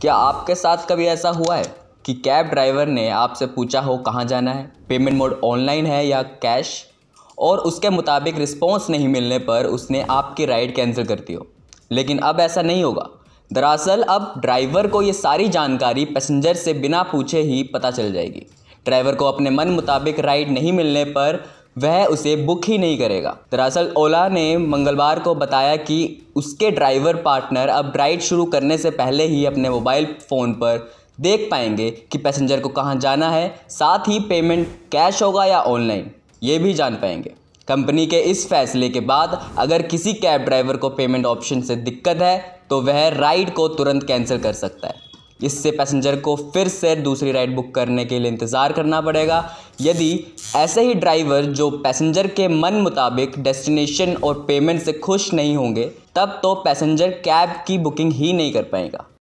क्या आपके साथ कभी ऐसा हुआ है कि कैब ड्राइवर ने आपसे पूछा हो कहाँ जाना है पेमेंट मोड ऑनलाइन है या कैश और उसके मुताबिक रिस्पॉन्स नहीं मिलने पर उसने आपकी राइड कैंसिल कर दी हो लेकिन अब ऐसा नहीं होगा दरअसल अब ड्राइवर को ये सारी जानकारी पैसेंजर से बिना पूछे ही पता चल जाएगी ड्राइवर को अपने मन मुताबिक राइड नहीं मिलने पर वह उसे बुक ही नहीं करेगा दरअसल ओला ने मंगलवार को बताया कि उसके ड्राइवर पार्टनर अब राइड शुरू करने से पहले ही अपने मोबाइल फ़ोन पर देख पाएंगे कि पैसेंजर को कहाँ जाना है साथ ही पेमेंट कैश होगा या ऑनलाइन ये भी जान पाएंगे कंपनी के इस फैसले के बाद अगर किसी कैब ड्राइवर को पेमेंट ऑप्शन से दिक्कत है तो वह राइड को तुरंत कैंसिल कर सकता है इससे पैसेंजर को फिर से दूसरी राइड बुक करने के लिए इंतज़ार करना पड़ेगा यदि ऐसे ही ड्राइवर जो पैसेंजर के मन मुताबिक डेस्टिनेशन और पेमेंट से खुश नहीं होंगे तब तो पैसेंजर कैब की बुकिंग ही नहीं कर पाएगा